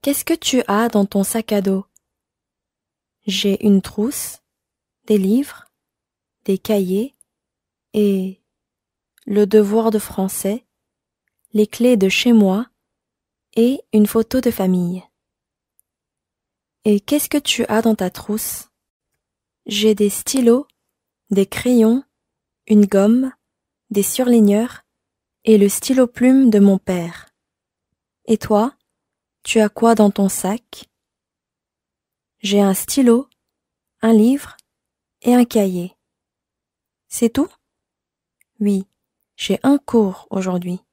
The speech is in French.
Qu'est-ce que tu as dans ton sac à dos J'ai une trousse, des livres, des cahiers et le devoir de français, les clés de chez moi et une photo de famille. Et qu'est-ce que tu as dans ta trousse J'ai des stylos, des crayons, une gomme, des surligneurs et le stylo plume de mon père. Et toi tu as quoi dans ton sac J'ai un stylo, un livre et un cahier. C'est tout Oui, j'ai un cours aujourd'hui.